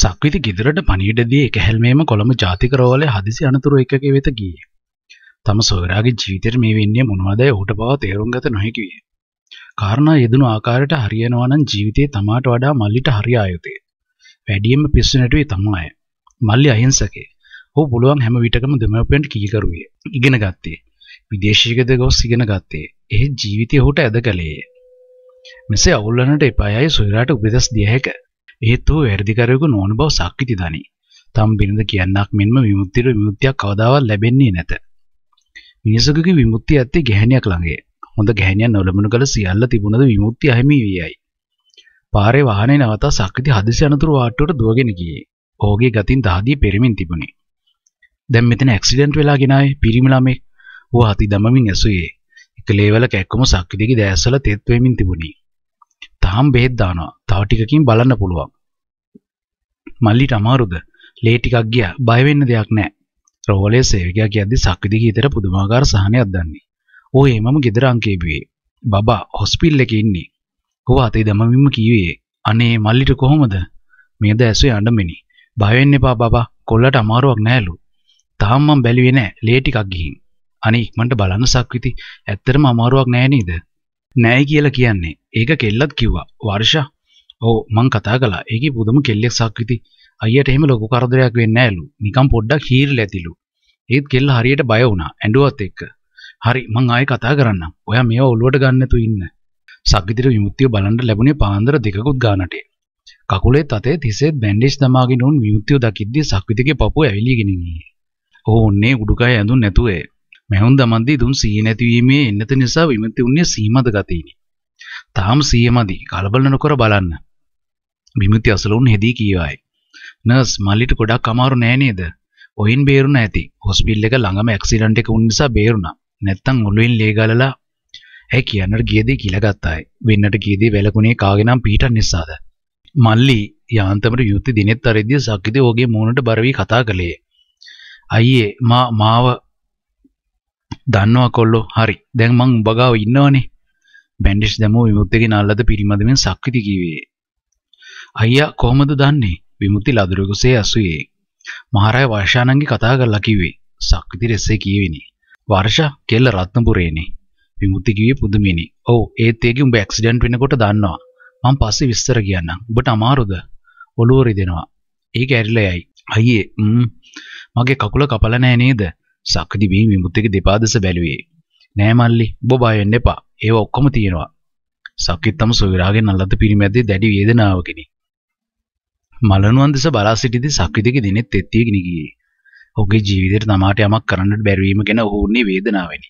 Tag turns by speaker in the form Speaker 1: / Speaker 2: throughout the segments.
Speaker 1: සක්විති ගෙදරට පණීඩදී එකහැල්මේම කොළඹ ජාතික රෝලය හදිසි අනතුරු එකක වෙත ගිය. තම සොවරාගේ ජීවිතයට මේ වෙන්නේ මොනවදය ඔහුට පවා තේරුම්ගත නොහැකිවිය. කාරණා යෙදනු ආකාරයට හරියනවනන් ජීවිතයේ තමාට වඩා මල්ලිට හරි ආයුතය. වැඩියම පිස්සු නැටුවේ තමා අය. මල්ලි අහිංසකේ. ඔහු පුළුවන් හැම විටකම දෙමව්පියන්ට කීකරුවේ. ඉගෙන ගත්තේ. විදේශීයකද ගොස් ඉගෙන ගත්තේ. එහෙත් ජීවිතය ඔහුට ඇද කළේය. මෙසේ අවුල්වන්නට එපායයි සොයරාට උපදෙස් දිය හැකිය. එහෙත් ඔහු වැරදිකරයෙකු නොවන බව සාක්කිති දනී. තම් බිරිඳ කියන්නක් මෙන්ම විමුක්තියට විමුක්තියක් කවදාවත් ලැබෙන්නේ නැත. මිනිසෙකුගේ විමුක්තිය ඇත්තේ ගැහැණියක් ළඟේ. හොඳ ගැහැණියක් නොලබන කල සියල්ල තිබුණද විමුක්තිය අහිමි වේයයි. පාරේ වාහනේ නවතා සක්විති හදිසි අනතුරු වාට්ටුවට දුවගෙන ගියේ. ඔහුගේ ගතින් දහදිය පෙරමින් තිබුණි. දැන් මෙතන ඇක්සිඩන්ට් වෙලා ගෙනාවේ පිරිමි ළමෙක්. ඌ හති දමමින් ඇසුවේ. එක ලේවල කැක්කම සක්විතිගේ දැස්සල තෙත් වෙමින් තිබුණි. දහම් බෙහෙත් දානවා. තව ටිකකින් බලන්න පුළුවන්. මල්ලිට අමාරුද? ලේ ටිකක් ගියා. බය වෙන්න දෙයක් නැහැ. රෝහලේ සේවකයා කියද්දි සක්විති ගීතේට පුදුමාකාර සහනයක් දන්නේ. "ඔය මම ගෙදර අංකේපුවේ. බබා හොස්පිටල් එකේ ඉන්නේ." "ඔව් අතේ දමමින්ම කිව්වේ. අනේ මල්ලිට කොහොමද?" "මේද ඇසුවේ අඬමිනි. බය වෙන්න එපා බබා. කොල්ලට අමාරුවක් නැහැලු." "තාම මම බැලුවේ නැහැ. ලේ ටිකක් ගිහින්." අනේ ඉක්මනට බලන්න සක්විති. ඇත්තටම අමාරුවක් නැහැ නේද? නෑයි කියලා කියන්නේ. ඒක කෙල්ලත් කිව්වා. වර්ෂා. ඔව් මං කතා කළා. ඒකේ පුදුම කෙල්ලෙක් සක්විති. අයියට එහෙම ලොකු කරදරයක් වෙන්නේ නෑලු. නිකන් පොඩ්ඩක් හීරිලා ඇතිලු. ඒත් කෙල්ල හරියට බය වුණා. ඇඬුවත් එක්ක. හරි මං ආයෙ කතා කරන්නම්. ඔයා මේව ඔලුවට ගන්න නැතුව ඉන්න. සක්විතිට විමුක්තිය බලන්න ලැබුණේ පාන්දර දෙකකුත් ගානට. කකුලේ තතේ තිසෙත් බැන්ඩේජ් තමාගෙන උන් විමුක්තිය දකිද්දී සක්විතිගේ පපුව ඇවිලිගෙන ගියේ. ඔහු ඔන්නේ උඩුකය ඇඳුන් නැතුවේ. මෙහුන් දමන්දී දුන් සීය නැතිවීමේ එන්නත නිසා විමති උන්නේ සීමද ගතියිනි. තාම සීයමදි කලබල නොකර බලන්න. විමති අසලුන් හෙදී කීවායි. නර්ස් මල්ලිට ගොඩක් අමාරු නෑ නේද? ඔයින් බේරුණ ඇති. හොස්පිටල් එක ළඟම ඇක්සිඩන්ට් එක වුන නිසා බේරුණා. නැත්තම් ඔළුවෙන් ලේ ගලලා ඇයි කියන්නට ගියදී කිලගත්තායි. වෙන්නට ගියදී වැලකුණේ කාගෙනම් පිටක් නිසාද? මල්ලි යාන්තමට යුති දිනෙත් අරෙද්දී සක්කිති ඕගේ මූණට බර වී කතා කළේ. අයියේ මා මාව දන්නවා කොල්ලෝ හරි දැන් මං උඹ ගාව ඉන්නවනේ බැන්ඩිස් දැමුව විමුක්තිගේ නල්ලද පිරිමදමින් සක්විති කිව්වේ අයියා කොහොමද දන්නේ විමුක්ති ලදරෙකුසේ ඇසුයේ මහරය වර්ෂානන්ගේ කතා කරලා කිව්වේ සක්විති රෙස්සේ කියවෙනි වර්ෂා කෙල්ල රත්නපුරේනේ විමුක්ති කිව්වේ පුදුමිනි ඔව් ඒත් ඒකේ උඹ ඇක්සිඩන්ට් වෙනකොට දන්නවා මං පස්සේ විස්තර කියන්නම්. ඔබට අමාරුද? ඔලුව රිදෙනවා. ඒක ඇරිලා යයි. අයියේ ම්ම් මගේ කකුල කපලා නෑ නේද? සක්‍රිති බිහින් විමුක්තිගේ දෙපා දෙස බැලුවේ. නෑ මල්ලි, ඔබ බය වෙන්න එපා. ඒව ඔක්කොම තියෙනවා. සක්‍රිත් තම සොවිරාගෙන් අල්ලද්ද පිරිමැද්දේ දැඩි වේදනාවකිනි. මලනුවන් දෙස බලා සිටිදී සක්‍රිතිගේ දිනෙත් තෙත්තිය ගිනි ගියේ. ඔහුගේ ජීවිතයට තමාට යමක් කරන්නට බැරි වීම ගැන ඔහු උන්නේ වේදනාවෙනි.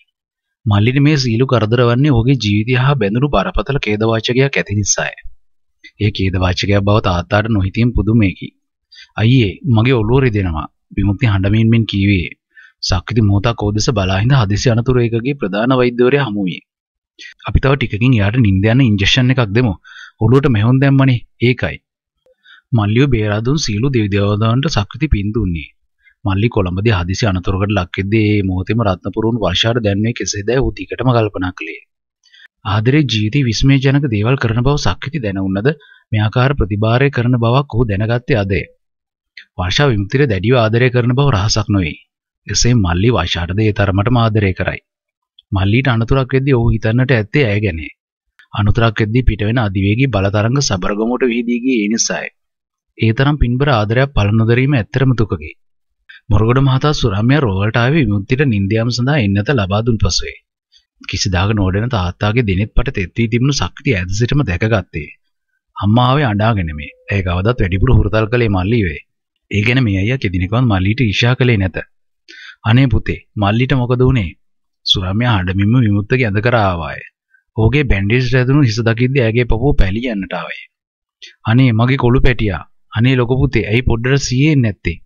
Speaker 1: මල්ලිට මේ සීලු කරදර වන්නේ ඔහුගේ ජීවිතය හා බැඳුණු බරපතල ඛේදවාචකයක් ඇති නිසාය. ඒ ඛේදවාචකයක් බව තාත්තාට නොහිතින් පුදුමයකි. අයියේ මගේ ඔළුව රිදෙනවා. විමුක්ති හඬමින් මෙන් කීවේ. සක්විති මෝතා කෝදෙස බලාහිඳ හදිසි අනතුරු එකගේ ප්‍රධාන වෛද්‍යවරයා හමු වුණේ. අපි තව ටිකකින් එයාට නිින්ද යන ඉන්ජෙක්ෂන් එකක් දෙමු. ඔළුවට මෙහොන් දැම්මනේ ඒකයි. මල්ලිව බේරා දුන් සීළු දෙවිදේවතාවුන්ට සක්විති පින් දුන්නේ. මල්ලි කොළඹදී හදිසි අනතුරකට ලක්කෙද්දී ඒ මොහොතේම රත්නපුරුන් වර්ෂාට දැන්නේ කෙසේදයි ඔහු ටිකටම කල්පනා කළේ. ආදරේ ජීවිතේ විස්මයජනක දේවල් කරන බව සක්විති දැනුණද මේ ආකාර ප්‍රතිබාරය කරන බවක් ඔහු දැනගත්තේ අදේ. වර්ෂා විමුක්තිය දැඩිව ආදරය කරන බව රහසක් නොවේ. එසේ මල්ලි වයිෂාටද ඒ තරමට මාදරය කරයි. මල්ලීට අනතුරක් වෙද්දී ඔහු හිතන්නට ඇත්තේ ඇය ගැනේ. අනතුරක් වෙද්දී පිටවෙන අධිවේගී බලතරංග සබරගමුවට විහිදී ගියේ ඒ නිසායි. ඒ තරම් පින්බර ආදරයක් පළ නොදැරීම ඇත්තරම දුකකි. මොරගොඩ මහතා සුරම්‍ය රෝවල්ට ආවේ විමුක්තිට නින්දියම් සඳහා එන්නත ලබා දුන් පසුවේ. කිසිදාක නෝඩන තාත්තාගේ දෙනෙත් පට තෙත්වී තිබුණු ශක්තිය ඇදසිටම දැකගත්තේ. අම්මාවේ අඩාගෙන මේ ඇය කවදත් වැඩිපුර හුරතල් කළේ මල්ලීවේ. ඒ ගැන මේ අයියා කෙදිනෙකවත් මල්ලීට ඊර්ෂ්‍යා කළේ නැත. අනේ පුතේ මල්ලිට මොකද වුනේ? සුරම්‍යා හඬමින්ම විමුක්තගේ ඇඳ කරා ආවාය. ඔහුගේ බැන්ඩේජ් රැඳුණු හිස දකිද්දි ඇගේ පපුව පැලී යන්නට ආවේ. අනේ මගේ කොළු පැටියා. අනේ ලොකු පුතේ ඇයි පොඩ්ඩට සීයේන්නේ නැත්තේ?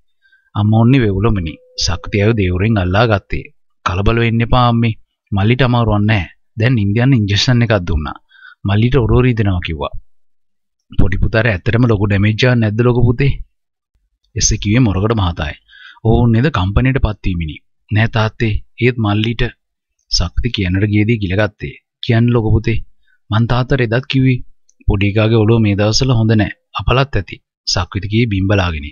Speaker 1: අම්මා ඔන්නේ වෙවුලමනි. ශක්තියව දේවුරෙන් අල්ලා ගත්තේ. කලබල වෙන්න එපා අම්මේ. මල්ලිට අමාරුවක් නැහැ. දැන් ඉන්දියානු ඉන්ජෙක්ෂන් එකක් දුන්නා. මල්ලිට ඔරෝරි දෙනවා කිව්වා. පොඩි පුතාට ඇත්තටම ලොකු ඩැමේජ් ආ නැද්ද ලොකු පුතේ? එසේ කිව්වේ මොරකට මහතායි. ඕන් නේද කම්පැනිට පත්වීමිනි. නෑ තාත්තේ ඒත් මල්ලිට සක්ති කියනට ගියේදී ගිලගත්තේ. කියන්න ලොක පුතේ. මං තාත්තට එදත් කිව්වේ පොඩි එකාගේ ඔළුව මේ දවස්වල හොඳ නෑ. අපලත් ඇති. සක්විති ගියේ බිම්බලාගෙන.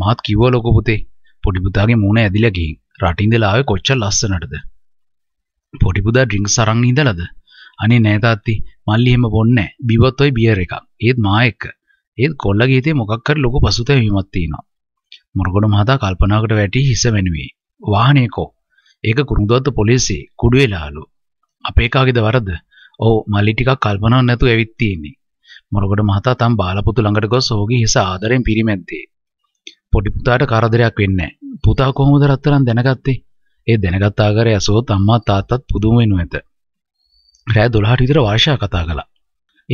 Speaker 1: මාත් කිව්වා ලොක පුතේ. පොඩි පුතාගේ මූණ ඇදිලා ගිහින් රටින් ඉඳලා ආවේ කොච්චර ලස්සනටද. පොඩි පුතා ඩ්‍රින්ක්ස් අරන් ඉඳලාද? අනේ නෑ තාත්ති මල්ලි එහෙම බොන්නේ නෑ. බිවත් ඔය බියර් එකක්. ඒත් මා එක්ක. ඒත් කොල්ලගේ හිතේ මොකක් කර ලොකු පසුතැවීමක් තියෙනවා. මුරගොඩ මහතා කල්පනාවකට වැටි හිස වෙනුවේ. වාහනේකෝ. ඒක කුරුඳුවත්ත පොලිසිය කුඩු වෙලාලු. අපේ කාගේද වරද? ඔව් මල්ලි ටිකක් කල්පනාවක් නැතුව ඇවිත් තියෙන්නේ. මොරගොඩ මහතා තම බාලපුතු ළඟට ගොස් ඔහුගේ හිස ආදරෙන් පිරිමැද්දේ. පොඩි පුතාට කරදරයක් වෙන්නේ පුතා කොහොමද රත්තරන් දැනගත්තේ? ඒ දැනගත් ආකාරය ඇසුවොත් අම්මා තාත්තත් පුදුම වෙනු ඇත. රෑ 12ට විතර වර්ෂා කතා කළා.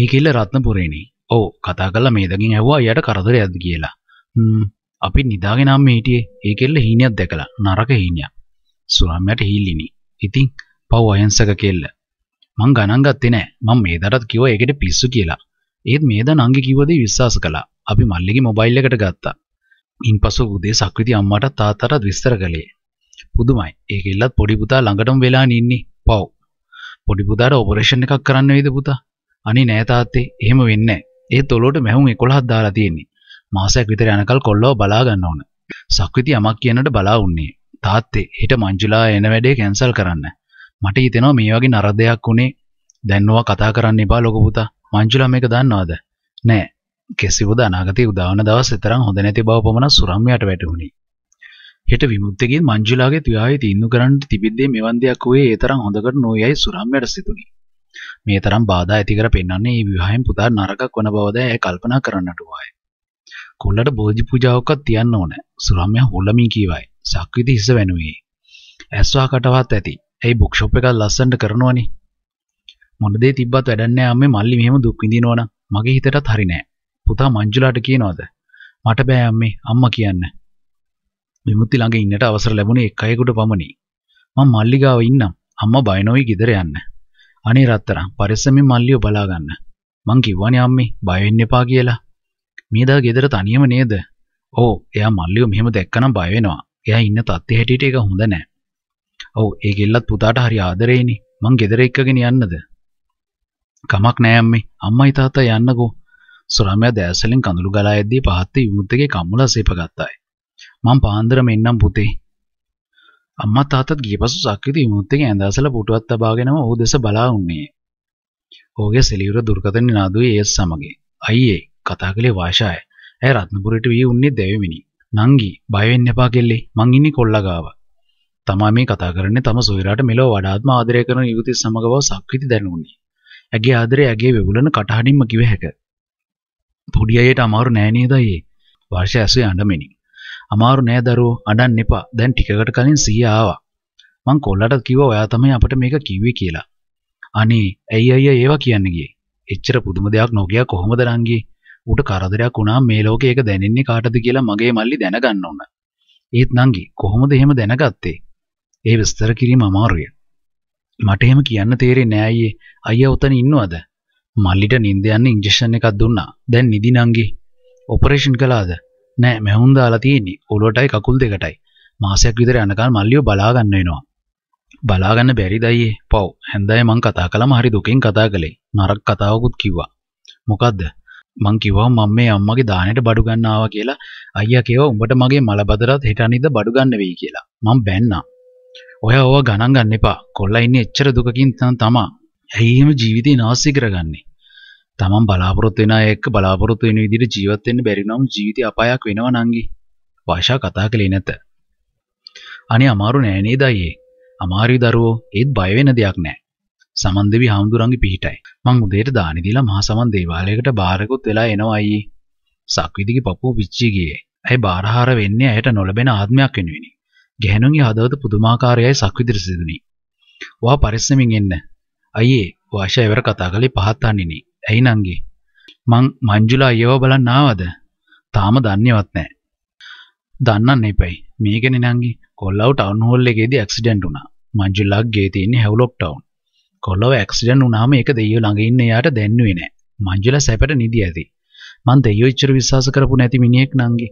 Speaker 1: ඒ කිල්ල රත්නපුරේනි. ඔව් කතා කළා මේ දකින් ඇහුවා ඊට කරදරයක්ද කියලා. හ්ම් අපි නිදාගෙනම්ම හිටියේ ඒ කෙල්ල හීනයක් දැකලා නරක හීනයක්. සුරම්මයට හීල්ලිනි. ඉතින් පව් අයන්සක කෙල්ල. මං ගණන් ගත්තේ නෑ. මං මේදාටත් කිව්වා ඒකට පිස්සු කියලා. ඒත් මේදා නංගි කිව්ව දේ විශ්වාස කළා. අපි මල්ලිගේ මොබයිල් එකට ගත්තා. ඉන්පසු උදේ සක්විති අම්මටත් තාත්තටත් විස්තර කළේ. පුදුමයි. ඒ කෙල්ලත් පොඩි පුතා ළඟටම වෙලා නින්නේ. පව්. පොඩි පුතාට ඔපරේෂන් එකක් කරන්න වෙයිද පුතා? අනේ නෑ තාත්තේ. එහෙම වෙන්නේ නෑ. ඒත් ඔලුවට මැහුම් 11ක් දාලා තියෙන්නේ. මාසයක් විතර යනකල් කොල්ලව බලා ගන්න ඕන. සක්විති යමක් කියනට බලා උන්නේ. තාත්තේ හිට මංජුලා එන වැඩේ කැන්සල් කරන්න. මට හිතෙනවා මේ වගේ නරක දෙයක් උනේ. දැන්නවා කතා කරන්න එපා ලොකු පුතා. මංජුලා මේක දන්නවද? නෑ. කෙසිවද අනාගතේ උදාවන දවස් විතරක් හොඳ නැති බව පමණක් සුරම්යාට වැටහුණි. හෙට විමුක්තිගෙන් මංජුලාගේ තුයාවේ තීන්දුව කරන්න තිබිද්දී මෙවන් දෙයක් වූයේ ඒ තරම් හොඳකට නොයයි සුරම්යාට සිතුණි. මේ තරම් බාධා ඇති කර පෙන්වන්නේ මේ විවාහයෙන් පුතා නරකක් වන බවද ඇය කල්පනා කරන්නට වූවාය. කොල්ලට බෝධි පූජාවක්වත් තියන්න ඕන. සුරම්‍ය හොල්ලමින් කීවයි. සක්විති හිස වැනුවේ. ඇස්වා කටවත් ඇති. ඇයි බුක් ෂොප් එකක් ලස්සනට කරනවනේ. මොන දේ තිබ්බත් වැඩක් නෑ අම්මේ මල්ලි මෙහෙම දුක් විඳිනවනම්. මගේ හිතටත් හරි නෑ. පුතා මංජුලාට කියනවද? මට බෑ අම්මේ අම්මා කියන්න. විමුක්ති ළඟ ඉන්නට අවසර ලැබුණේ එක් අයෙකුට පමණි. මම මල්ලි ගාව ඉන්නම්. අම්මා බය නොවී ගෙදර යන්න. අනේ රත්තරන් පරිස්සමෙන් මල්ලිව බලා ගන්න. මං කිව්වනේ අම්මේ බය වෙන්න එපා කියලා. මේ දා ගෙදර තනියම නේද? ඔව්, එයා මල්ලිව මෙහෙම දැක්කනම් බය වෙනවා. එයා ඉන්න තත්ත්වය හැටියට ඒක හොඳ නැහැ. ඔව්, ඒ කෙල්ලත් පුතාට හරි ආදරෙයිනේ. මං ගෙදර එක්කගෙන යන්නද? කමක් නෑ අම්මේ. අම්මයි තාත්තා යන්නකෝ. සුරාමයා දැසලින් කඳුළු ගලා යද්දී පහත් විමුක්තගේ කම්මුල සේපගත්තායි. මං පාන්දර මෙන්නම් පුතේ. අම්මා තාත්තත් ගියපසු සක්විති විමුක්තගේ ඇඳාසල පුටුවක් තබාගෙනම ඔහු දෙස බලා උන්නේ. ඔහුගේ සෙලියුර දුර්ගත නිනාදුවේ ඒස් සමග. අයියේ කතා කළේ වාෂාය. ඇය රත්නපුරයට වී උන්නේ දෙවෙමිනි. නංගි, බය වෙන්න එපා කෙල්ලේ. මං ඉන්නේ කොල්ලා ගාව. තමා මේ කතා කරන්නේ තම සොයුරාට මෙලොව වඩාත්ම ආදරය කරන යුවතිය සමග බව සක්විති දැනුණි. ඇගේ ආදරය ඇගේ වෙවුලන කටහඬින්ම කිව හැක. පොඩි අයට අමාරු නෑ නේද අයියේ? වර්ෂ ඇසුවේ අඬමිනි. අමාරු නෑ දරුවෝ අඬන්න එපා. දැන් ටිකකට කලින් සීය ආවා. මං කොල්ලට කිව්වා ඔයා තමයි අපිට මේක කිව්වේ කියලා. අනේ ඇයි අයියා ඒවා කියන්න ගියේ? එච්චර පුදුම දෙයක් නොකිය කොහොමද නංගි? ඌට කරදරයක් වුණාම මේ ලෝකේ ඒක දැනෙන්නේ කාටද කියලා මගේ මල්ලි දැනගන්න ඕන. ඒත් නංගි කොහොමද එහෙම දැනගත්තේ? ඒ විස්තර කිරීම අමාරුයි. මට එහෙම කියන්න තේරෙන්නේ නෑ අයියේ. අයියා උතන ඉන්නවද? මල්ලිට නිින්ද යන්න ඉන්ජෙක්ෂන් එකක් දුන්නා. දැන් නිදි නංගි. ඔපරේෂන් කළාද? නෑ මැහුම් දාලා තියෙන්නේ. ඔළුවටයි කකුල් දෙකටයි. මාසයක් විතර යනකල් මල්ලිව බලා ගන්න වෙනවා. බලාගන්න බැරිද අයියේ පව් හැන්දෑව මං කතා කළාම හරි දුකෙන් කතා කළේ නරක කතාවකුත් කිව්වා මොකද්ද මං කිව්වා මම මේ අම්මගේ දානෙට බඩු ගන්න ආවා කියලා අයියා කිව්වා උඹට මගේ මලබදරත් හිටනින්ද බඩු ගන්න වෙයි කියලා මං බැන්නා ඔයා ඕවා ගණන් ගන්න එපා කොල්ලා ඉන්නේ එච්චර දුකකින් තම තමා ඇයි එහෙම ජීවිතේ නාස්ති කරගන්නේ තමන් බලාපොරොත්තු වෙන අය එක්ක බලාපොරොත්තු වෙන විදිහට ජීවත් වෙන්න බැරි නම් ජීවිතේ අපායක් වෙනවා නංගි වාෂා කතා කළේ නැත අනේ අමාරු නෑ නේද අයියේ අමාරුයි දරුවෝ ඒත් බය වෙන දෙයක් නෑ සමන් දෙවි හාමුදුරන්ගේ පිහිටයි. මං උදේට දානි දීලා මහා සමන් දේවාලයකට බාරකුත් වෙලා එනවා අයියේ. සක්විතිගේ පපුව පිච්චී ගියේ. ඇයි බාරහාර වෙන්නේ ඇයට නොලබෙන ආත්මයක් වෙනුවෙනි. ගැහණුන්ගේ හදවත පුදුමාකාරයයි සක්විතිට සිදුනේ. වා පරිස්සමින් එන්න. අයියේ වාෂා එවර කතා කළේ පහත් අන්නිනේ. ඇයි නංගි? මං මංජුලා අයියව බලන්න ආවද? තාම දන්නේවත් නැහැ. දන්නන්න එපයි. මේකනේ නංගි. කොල්ලව ටවුන් හෝල් එකේදී ඇක්සිඩන්ට් වුණා. මංජුලාගේ ගේ තියෙන්නේ හැව්ලොක් ටවුන්. කොල්ලොව ඇක්සිඩන්ට් වුණාම ඒක දෙයියෝ ළඟ ඉන්න එයාට දැන්නුවේ නෑ. මංජුල සැපට නිදි ඇති. මං දෙයියෝ ඉච්චර විශ්වාස කරපු නැති මිනිහෙක් නංගි.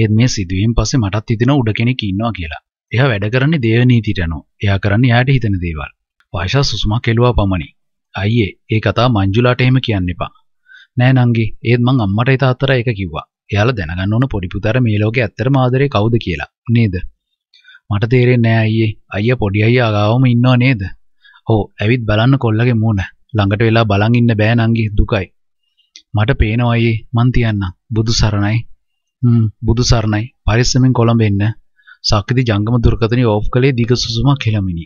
Speaker 1: ඒත් මේ සිදුවීම් පස්සේ මටත් හිතෙනවා උඩ කෙනෙක් ඉන්නවා කියලා. එයා වැඩ කරන්නේ දේව නීතියට අනුව. එයා කරන්නේ එයාට හිතන දේවල්. වයිෂා සුසුමක් එළුවා පමණි. අයියේ ඒ කතාව මංජුලාට එහෙම කියන්න එපා. නෑ නංගි, ඒත් මං අම්මටයි තාත්තටයි ඒක කිව්වා. එයාලා දැනගන්න ඕන පොඩි පුතාට මේ ලෝකේ ඇත්තටම ආදරේ කවුද කියලා. නේද? මට තේරෙන්නේ නෑ අයියේ. අයියා පොඩි අයියා ආවම ඉන්නව නේද? හෝ ඇවිත් බලන්න කොල්ලගේ මූණ ළඟට වෙලා බලන් ඉන්න බෑ නංගි දුකයි මට පේනවා අයියේ මං තියන්නම් බුදු සරණයි හ්ම් බුදු සරණයි පරිස්සමෙන් කොළඹ එන්න සක්විති ජංගම දුරකථනය ඕෆ් කළේ දිග සුසුමක් හෙළමිනි